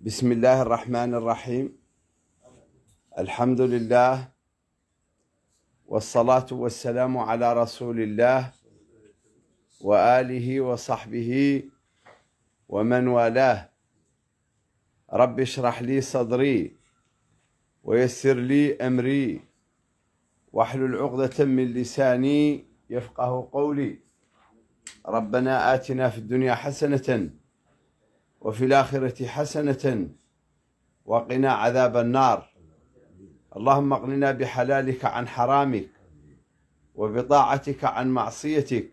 بسم الله الرحمن الرحيم الحمد لله والصلاة والسلام على رسول الله وآله وصحبه ومن والاه رب اشرح لي صدري ويسر لي أمري واحلل عقدة من لساني يفقه قولي ربنا آتنا في الدنيا حسنة وفي الآخرة حسنة وقنا عذاب النار اللهم اغننا بحلالك عن حرامك وبطاعتك عن معصيتك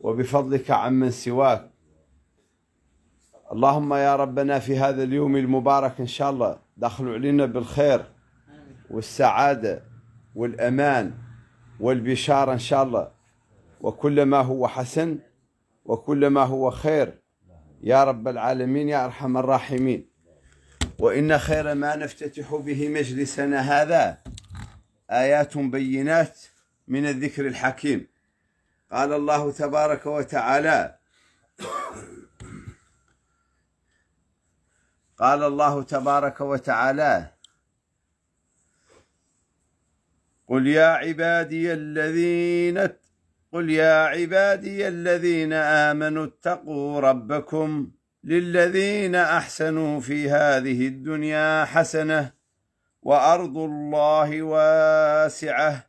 وبفضلك عن من سواك اللهم يا ربنا في هذا اليوم المبارك إن شاء الله دخلوا علينا بالخير والسعادة والأمان والبشارة إن شاء الله وكل ما هو حسن وكل ما هو خير يا رب العالمين يا أرحم الراحمين وإن خير ما نفتتح به مجلسنا هذا آيات بينات من الذكر الحكيم قال الله تبارك وتعالى قال الله تبارك وتعالى قل يا عبادي الذين قل يا عبادي الذين آمنوا اتقوا ربكم للذين أحسنوا في هذه الدنيا حسنة وأرض الله واسعة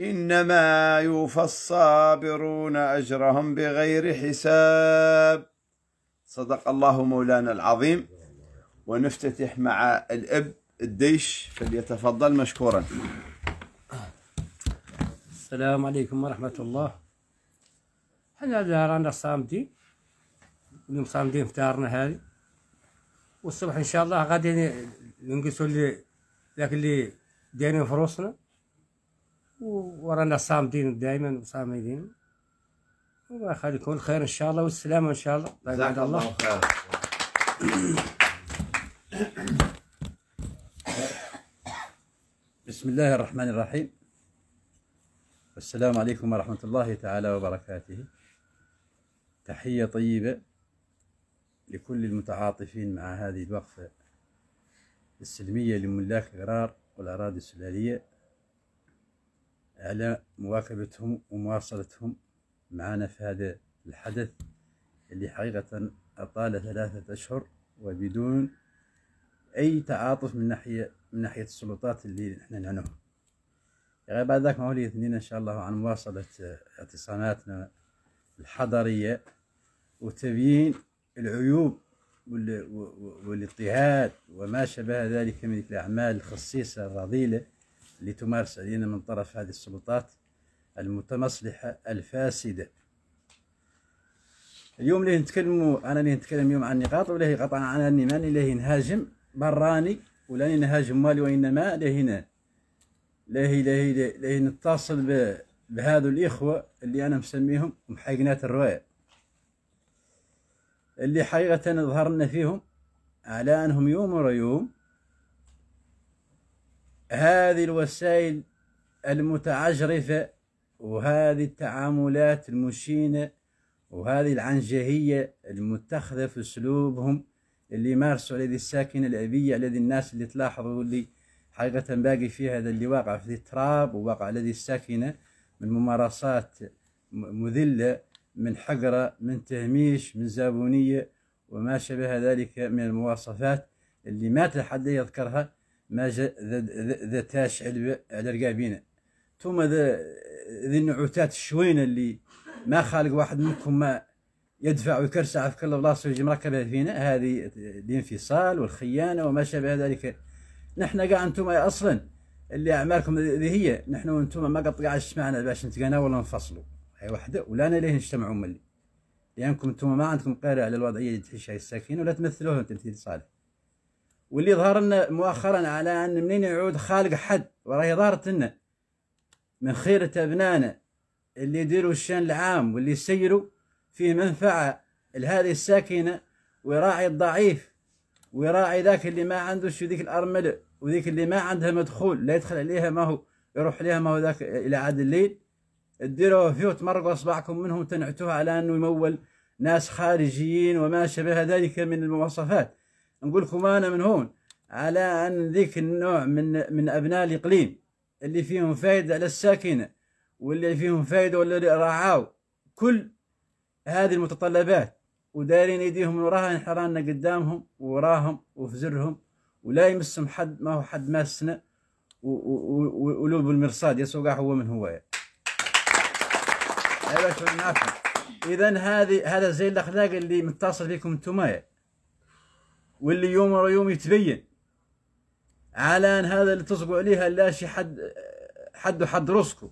إنما يوفى الصابرون أجرهم بغير حساب صدق الله مولانا العظيم ونفتتح مع الأب الديش فليتفضل مشكورا السلام عليكم ورحمة الله حنا رانا صامدين اليوم صامدين في دارنا هذه والصبح إن شاء الله غادي ننقصوا اللي ذاك اللي دايرين في روسنا ورانا صامدين دائما وصامدين الله كل الخير إن شاء الله والسلامة إن شاء الله طيب، الله الله خير بسم الله الرحمن الرحيم السلام عليكم ورحمة الله تعالى وبركاته تحية طيبة لكل المتعاطفين مع هذه الوقفة السلمية لملاك الغرار والأراضي السلالية على مواكبتهم ومواصلتهم معنا في هذا الحدث اللي حقيقة أطال ثلاثة أشهر وبدون أي تعاطف من ناحية من ناحية السلطات اللي نحن نعنوها يعني بعد ذاك مولي اثنين ان شاء الله عن مواصله آه، اعتصاماتنا الحضريه وتبيين العيوب والاضطهاد وما شابه ذلك من الاعمال الخصيصه الرذيله اللي تمارس علينا من طرف هذه السلطات المتمصلحه الفاسده. اليوم اللي نتكلموا انا اللي نتكلم اليوم عن نقاط ولا هي قطعا عن اني ماني اللي نهاجم براني ولا نهاجم مالي وانما لهنا لهي لهي لهي, نتصل بهذو الإخوة اللي أنا مسميهم محقنات الرواية اللي حقيقة ظهرنا فيهم على أنهم يوم ورا يوم هذه الوسائل المتعجرفة وهذه التعاملات المشينة وهذه العنجهية المتخذة في أسلوبهم اللي يمارسوا على الساكنة العبية على الناس اللي تلاحظوا اللي حقيقة باقي في هذا اللي واقع في التراب وواقع الذي الساكنة من ممارسات مذلة من حقرة من تهميش من زابونية وما شابه ذلك من المواصفات اللي ما حد يذكرها ما ذا تاش على رقابينا ثم ذا ذي النعوتات الشوينة اللي ما خالق واحد منكم ما يدفع ويكرسع في كل بلاصة ويجي مركبة فينا هذه الانفصال والخيانة وما شابه ذلك نحن قاع انتم اصلا اللي اعمالكم اللي هي نحن وانتم ما قد قاعد اجتمعنا باش نتقانا ولا نفصلوا هي وحده ولا انا ليه نجتمعوا ملي لانكم انتم ما عندكم قارئ على الوضعيه اللي تعيشها الساكنه ولا تمثلوها تمثيل صالح واللي ظهر لنا مؤخرا على ان منين يعود خالق حد وراهي ظهرت لنا من خيرة ابنانا اللي يديروا الشان العام واللي يسيروا فيه منفعه لهذه الساكنه ويراعي الضعيف ويراعي ذاك اللي ما عندوش ذيك الارمله وذيك اللي ما عندها مدخول لا يدخل عليها ما هو يروح عليها ما هو ذاك الى عاد الليل ديروا فيه وتمرقوا اصبعكم منهم تنعتوها على انه يمول ناس خارجيين وما شابه ذلك من المواصفات نقول لكم انا من هون على ان ذيك النوع من من ابناء الاقليم اللي فيهم فائده على الساكنه واللي فيهم فائده واللي راعاو كل هذه المتطلبات ودايرين ايديهم وراها انحرانا قدامهم وراهم وفي زرهم ولا يمسهم حد ما هو حد ماسنا ولو بالمرصاد يسوق هو من هوايا اذا هذه هذا زي الاخلاق اللي متصل بكم انتم واللي يوم ورا يوم يتبين على ان هذا اللي تصقوا عليها لا شي حد حد حد رزقه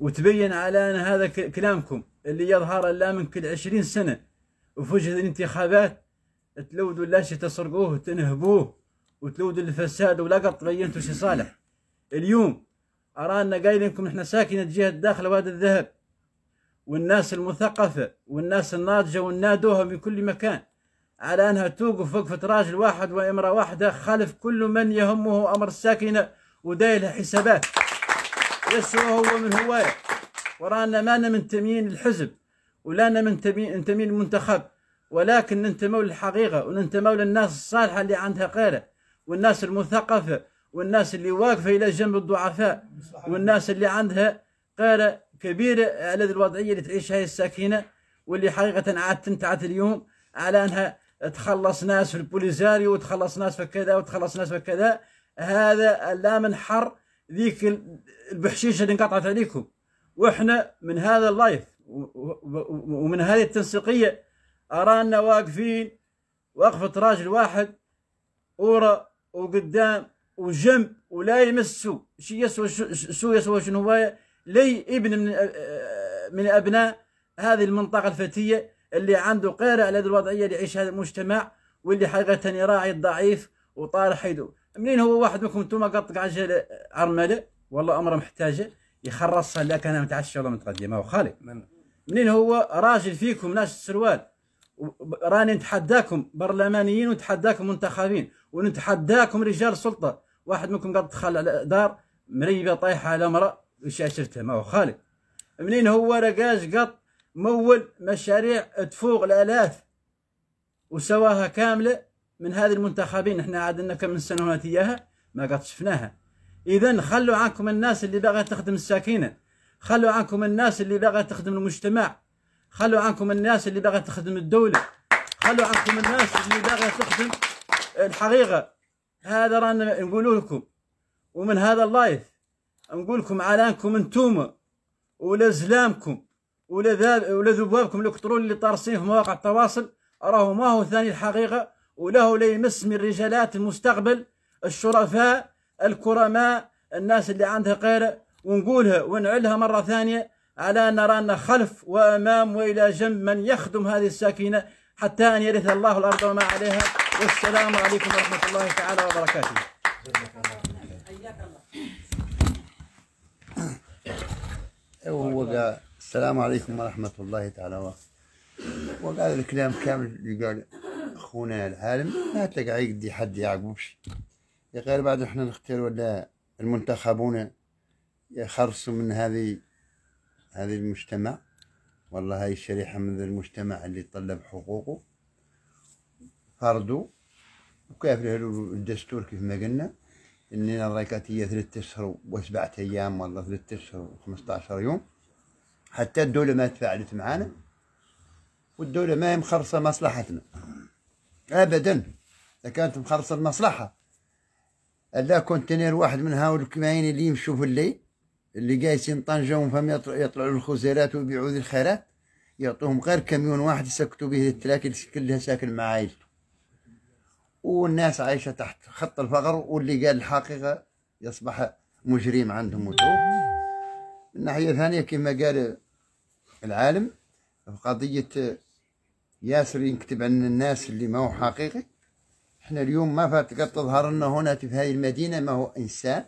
وتبين على ان هذا كلامكم اللي يظهر الا من كل 20 سنه وفي وجه الانتخابات تلودوا لا شي تسرقوه تنهبوه وتلودوا الفساد ولا قد تبينتوا شي صالح اليوم ارانا قايلينكم احنا ساكنه جهه داخل وادي الذهب والناس المثقفه والناس الناضجه والنادوها من كل مكان على انها توقف وقفه راجل واحد وامراه واحده خلف كل من يهمه امر الساكنه ودايلها حسابات يسوع هو من هوايه ورانا ما منتمين الحزب ولا منتمين منتمين المنتخب ولكن ننتموا للحقيقة وننتموا للناس الصالحة اللي عندها قيره والناس المثقفة والناس اللي واقفة إلى جنب الضعفاء والناس اللي عندها قيره كبيرة على الوضعية اللي تعيشها الساكنة واللي حقيقة عاد تنتعت اليوم على أنها تخلص ناس في البوليزاريو وتخلص ناس في كذا وتخلص ناس في كذا هذا لا من حر ذيك البحشيشة اللي انقطعت عليكم واحنا من هذا اللايف ومن هذه التنسيقية أرانا واقفين وقفة راجل واحد ورا وقدام وجنب ولا يمس شي يسوى شو يسوى شنو هو لي ابن من من أبناء هذه المنطقة الفتية اللي عنده قيرة على هذه الوضعية اللي يعيش هذا المجتمع واللي حقيقة يراعي الضعيف وطار حيدو منين هو واحد منكم انتم قط عجل عرملة والله أمره محتاجة يخرصها لكن أنا متعشى ولا متقدمة ما هو خالي نعم. منين هو راجل فيكم ناس السروال راني نتحداكم برلمانيين ونتحداكم منتخبين ونتحداكم رجال السلطه واحد منكم قد دخل على دار مريبه طايحه على امراه عشرتها ما هو خالد منين هو رقاش قط مول مشاريع تفوق الالاف وسواها كامله من هذه المنتخبين احنا عاد لنا كم من سنه هنا ما قد شفناها اذا خلوا عنكم الناس اللي باغا تخدم السكينه خلوا عنكم الناس اللي باغا تخدم المجتمع خلوا عنكم الناس اللي باغا تخدم الدولة خلوا عنكم الناس اللي باغا تخدم الحقيقة هذا رانا نقول لكم ومن هذا اللايف نقول لكم على انكم انتوما ولا زلامكم ولا ولا ذبابكم الالكتروني اللي طارسين في مواقع التواصل راهو ما هو ثاني الحقيقة وله لا يمس من رجالات المستقبل الشرفاء الكرماء الناس اللي عندها قيرة ونقولها ونعلها مرة ثانية على أن نرانا خلف وأمام وإلى جنب من يخدم هذه الساكنة حتى أن يرث الله الأرض وما عليها والسلام عليكم ورحمة الله تعالى وبركاته حياك الله. هو قال السلام عليكم ورحمة الله تعالى وبركاته وقال الكلام كامل اللي قال اخونا العالم ما تلقى يقدي حد يعقبش يا غير بعد احنا نختار ولا المنتخبون يخرصوا من هذه هذا المجتمع والله هاي الشريحة من ذا المجتمع اللي طلب حقوقه فرضوا وكيف له الدستور كيف ما قلنا إننا هي ثلاثة أشهر وسبعة أيام والله ثلاثة أشهر وخمسة عشر يوم حتى الدولة ما تفاعلت معانا والدولة ما هي مخرصة مصلحتنا أبدا إذا كانت مخرصة المصلحة الا كنت واحد من هاول الكماين اللي يمشوا في الليل اللي جايسين طنجة وهم يطلعوا الخزيرات ويبيعوا ذي الخيرات يعطوهم غير كميون واحد يسكتوا به التلاكل كلها ساكن مع عائلته والناس عايشة تحت خط الفقر واللي قال الحقيقة يصبح مجرم عندهم وتو من الناحية الثانية كما قال العالم في قضية ياسر ينكتب عن الناس اللي ما هو حقيقي احنا اليوم ما فات قد تظهر لنا هنا في هذه المدينة ما هو إنسان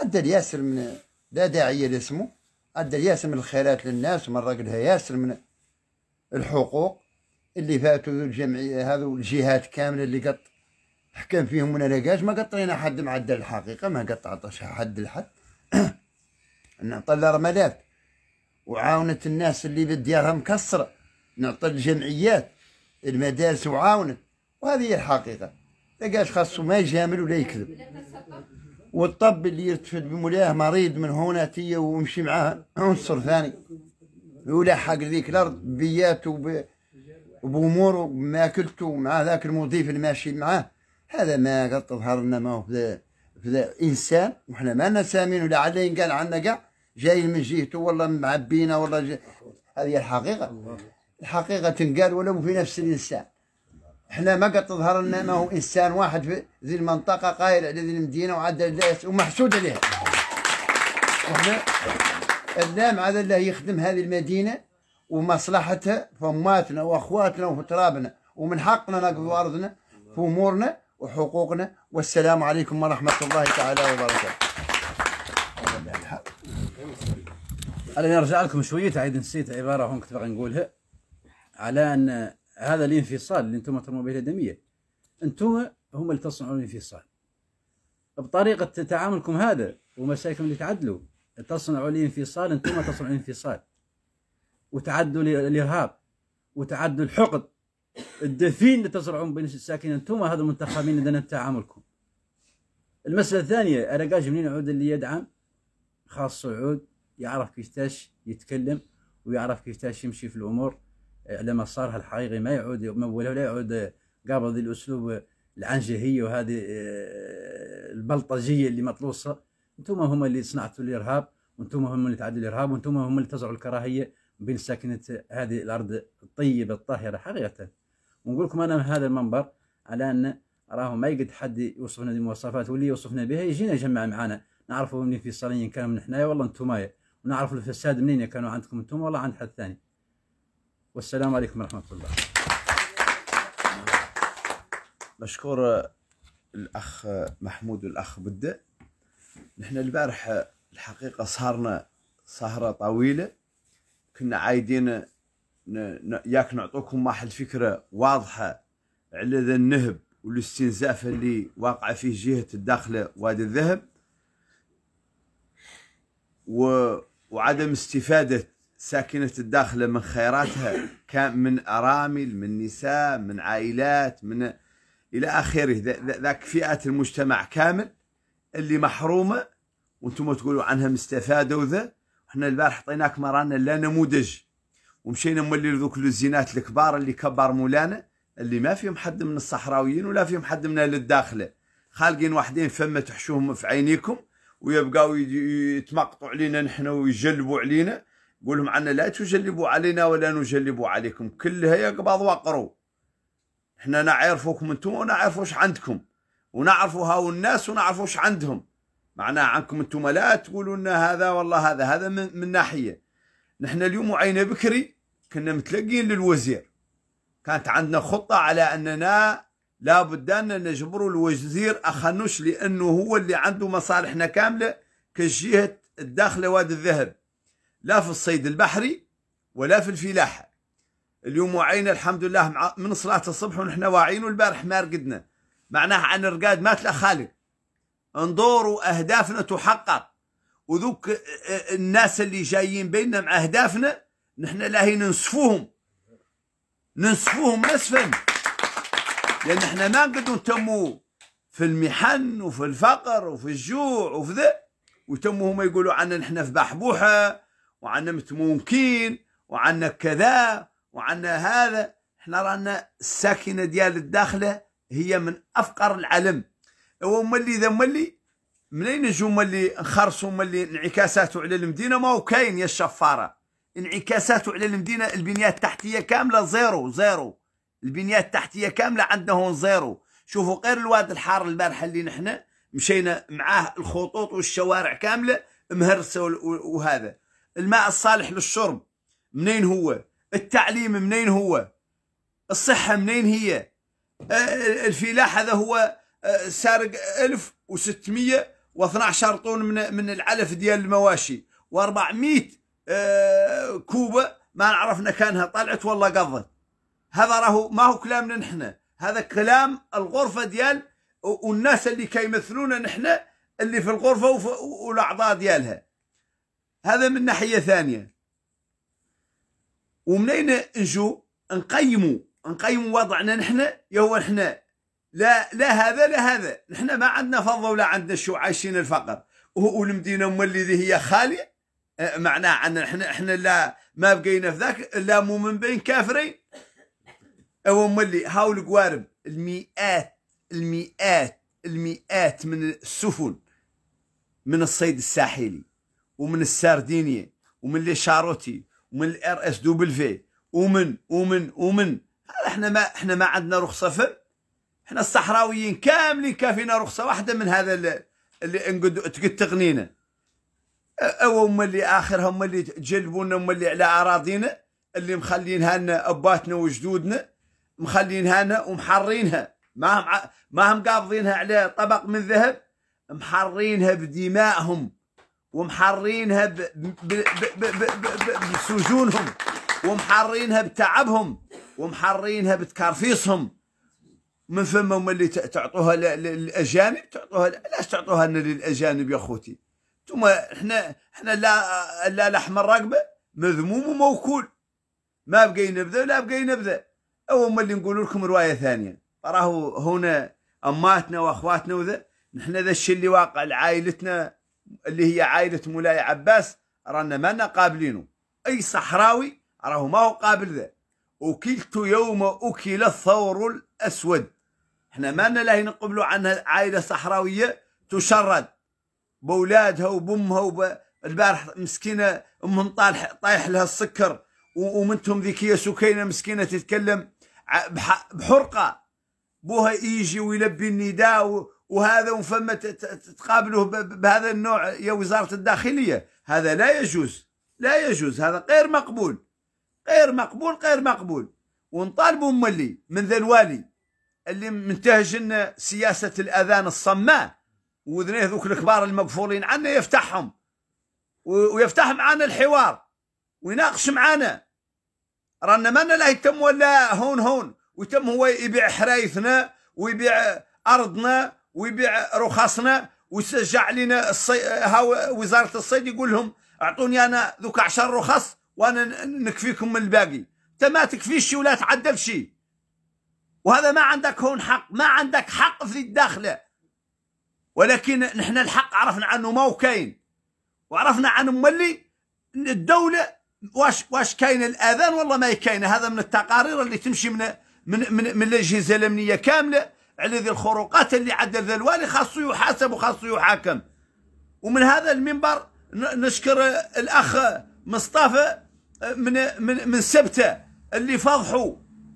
أدى ياسر من لا داعي لاسمه أدى ياسر من الخيرات للناس ومن راقلها ياسر من الحقوق اللي فاتوا الجمعية هذو الجهات كاملة اللي قط حكم فيهم ولا ما قطينا حد معدل الحقيقة ما قطعتش حد لحد نعطى الرمادات وعاونت الناس اللي بديارها مكسرة نعطى الجمعيات المدارس وعاونت وهذه هي الحقيقة لقاش خاصو ما يجامل ولا يكذب والطب اللي يرتفد بمولاه مريض من هنا تي ومشي معاه عنصر ثاني حق ذيك الارض بياته وباموره بماكلته مع ذاك المضيف اللي ماشي معاه هذا ما قد تظهر لنا ما هو في ذا في ذا انسان وحنا ما سامين ولا علين قال عنا كاع جاي من جهته والله معبينا والله هذه الحقيقه الحقيقه تنقال ولو في نفس الانسان حنا ما قد تظهر لنا ما هو انسان واحد في ذي المنطقه قايل على ذي المدينه وعدى الناس ومحسود عليه وحنا النام على الله يخدم هذه المدينه ومصلحتها فماتنا واخواتنا وفي ترابنا ومن حقنا نقضي ارضنا في امورنا وحقوقنا والسلام عليكم ورحمه الله تعالى وبركاته. انا نرجع لكم شويه عيد نسيت عباره هون كنت باغي نقولها على ان هذا الانفصال اللي انتم ترموا به الادميه انتم هم اللي تصنعون الانفصال بطريقة تعاملكم هذا ومسائلكم اللي تعدلوا تصنعوا الانفصال انتم تصنعوا الانفصال وتعدوا الارهاب وتعدوا الحقد الدفين اللي تزرعون بين الساكنين انتم هذا المنتخبين اذا تعاملكم المسألة الثانية أنا قال منين عود اللي يدعم خاص سعود يعرف كيفاش يتكلم ويعرف كيفاش يمشي في الأمور على مسارها الحقيقي ما يعود ولا يعود آه، قابض الاسلوب آه، العنجهيه وهذه آه، البلطجيه اللي مطلوصه انتم هم اللي صنعتوا الارهاب وانتم هم اللي تعدوا الارهاب وانتم هم اللي تزرعوا الكراهيه بين ساكنه هذه الارض الطيبه الطاهره حقيقه ونقول لكم انا من هذا المنبر على ان راهو ما يقد حد يوصفنا بمواصفات واللي يوصفنا بها يجينا يجمع معنا نعرفوا منين في الصليين كانوا من حنايا والله انتم ونعرفوا الفساد منين كانوا عندكم انتم والله عند حد ثاني والسلام عليكم ورحمه الله مشكور الاخ محمود والاخ بده نحن البارح الحقيقه صارنا سهره طويله كنا عايدين ياك نعطوكم واحد الفكره واضحه على ذا النهب والاستنزاف اللي واقع فيه جهه الداخله وادي الذهب و... وعدم استفاده ساكنة الداخلة من خيراتها كان من أرامل من نساء من عائلات من إلى آخره ذاك فئة المجتمع كامل اللي محرومة وانتم تقولوا عنها مستفادة وذا احنا البارح حطيناك رانا لا نموذج ومشينا مولي ذوك الزينات الكبار اللي كبر مولانا اللي ما فيهم حد من الصحراويين ولا فيهم حد من الداخلة خالقين واحدين فما تحشوهم في عينيكم ويبقاو يتمقطوا علينا نحن ويجلبوا علينا قول لهم عنا لا تجلبوا علينا ولا نجلبوا عليكم كلها يا قباض وقروا احنا نعرفوكم انتم ونعرفوا واش عندكم ونعرفوا هاو الناس ونعرفوا واش عندهم معناها عنكم انتم لا تقولوا لنا هذا والله هذا هذا من, من ناحيه نحن اليوم وعينا بكري كنا متلقين للوزير كانت عندنا خطه على اننا لا بد ان نجبروا الوزير اخنوش لانه هو اللي عنده مصالحنا كامله كجهه الداخله وادي الذهب لا في الصيد البحري ولا في الفلاحة اليوم وعينا الحمد لله من صلاة الصبح ونحن واعيين والبارح ما رقدنا معناها عن الرقاد ما تلا خالق انظروا أهدافنا تحقق وذوك آه، آه، الناس اللي جايين بيننا مع أهدافنا نحن لاهي ننسفوهم ننسفوهم نسفا لأن احنا ما نقدروا نتموا في المحن وفي الفقر وفي الجوع وفي ذا وتموا هما يقولوا عنا نحن في بحبوحة وعنا ممكن وعنا كذا وعنا هذا احنا رانا الساكنه ديال الداخله هي من افقر العالم هو ملي اذا ملي منين نجو ملي نخرصوا ملي انعكاساته على المدينه ما هو كاين يا الشفاره انعكاساته على المدينه البنيه التحتيه كامله زيرو زيرو البنيه التحتيه كامله عندنا هون زيرو شوفوا غير الواد الحار البارحه اللي نحنا مشينا معاه الخطوط والشوارع كامله مهرسه وهذا الماء الصالح للشرب منين هو التعليم منين هو الصحة منين هي أه، الفلاح هذا هو أه، سارق 1612 طن من من العلف ديال المواشي و400 أه، كوبة ما عرفنا كانها طلعت ولا قضت هذا راهو ما هو كلامنا نحن هذا كلام الغرفة ديال والناس اللي كيمثلونا نحن اللي في الغرفة والأعضاء ديالها هذا من ناحيه ثانيه ومنين نجو نقيموا نقيموا وضعنا نحن هو نحن لا لا هذا لا هذا نحن ما عندنا فضه ولا عندنا شو عايشين الفقر والمدينه مولدة هي خاليه أه، معناه عندنا احنا احنا لا ما بقينا في ذاك لا مؤمن بين كافرين او مولي هاو القوارب المئات المئات المئات من السفن من الصيد الساحلي ومن السارديني ومن لي شاروتي ومن الار اس دوبل في ومن ومن ومن احنا ما احنا ما عندنا رخصه فهم احنا الصحراويين كاملين كافينا رخصه واحده من هذا اللي, اللي تقد تغنينا او هم اللي اخر هم اللي جلبونا هم اللي على اراضينا اللي مخلينها لنا اباتنا وجدودنا مخلينها لنا ومحرينها ما هم ما هم قابضينها على طبق من ذهب محرينها بدمائهم ومحرينها بسجونهم ومحرينها بتعبهم ومحرينها بتكارفيصهم من فم هم اللي تعطوها للاجانب تعطوها علاش تعطوها لنا للاجانب يا اخوتي ثم احنا احنا لا لا لحم الرقبه مذموم وموكول ما بقي بذا ولا بقي بذا او هم اللي نقول لكم روايه ثانيه راهو هنا اماتنا واخواتنا وذا نحن ذا الشيء اللي واقع لعائلتنا اللي هي عائله مولاي عباس رانا مانا قابلينو اي صحراوي راهو ما هو قابل ذا أكلت يوم اكل الثور الاسود احنا مانا لا نقبلوا عنها عائله صحراويه تشرد بولادها وبامها وب... البارح مسكينه امهم طالح طايح لها السكر ومنتهم ذيك سكينه مسكينه تتكلم بحرقه بوها يجي ويلبي النداء و... وهذا وفما تقابله بهذا النوع يا وزارة الداخلية هذا لا يجوز لا يجوز هذا غير مقبول غير مقبول غير مقبول ونطالبوا ملي من ذا الوالي اللي منتهج سياسة الأذان الصماء وذنيه ذوك الكبار المقفولين عنا يفتحهم ويفتح معنا الحوار ويناقش معنا رانا مانا لا يتم ولا هون هون ويتم هو يبيع حرايثنا ويبيع أرضنا ويبيع رخصنا ويسجع علينا الصي... وزاره الصيد يقول لهم اعطوني انا ذوك 10 رخص وانا نكفيكم من الباقي انت ما تكفيش شي ولا تعدل شي وهذا ما عندك هون حق ما عندك حق في الداخله ولكن نحن الحق عرفنا عنه ما هو كاين وعرفنا عنه مولي الدوله واش واش كاين الاذان والله ما كاين هذا من التقارير اللي تمشي من من من, من الاجهزه الامنيه كامله على ذي الخروقات اللي عدى ذا الوالي خاصو يحاسب وخاصو يحاكم ومن هذا المنبر نشكر الاخ مصطفى آه، من من من سبته اللي فضحوا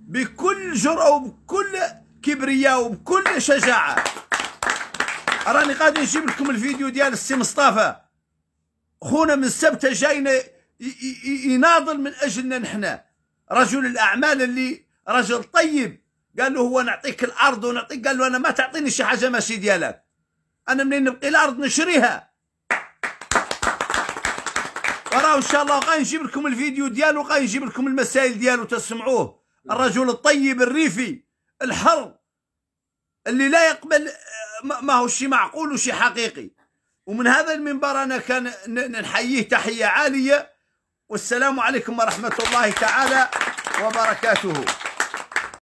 بكل جرأة وبكل كبرياء وبكل شجاعة راني غادي نجيب لكم الفيديو ديال السي مصطفى خونا من سبته جاينا يناضل من اجلنا نحن رجل الاعمال اللي رجل طيب قال له هو نعطيك الارض ونعطيك قال له انا ما تعطيني شي حاجه ماشي ديالك انا منين نبقي الارض نشريها وراه ان شاء الله نجيب لكم الفيديو ديالو نجيب لكم المسائل ديالو تسمعوه الرجل الطيب الريفي الحر اللي لا يقبل ما هو شي معقول وشي حقيقي ومن هذا المنبر انا كان نحييه تحيه عاليه والسلام عليكم ورحمه الله تعالى وبركاته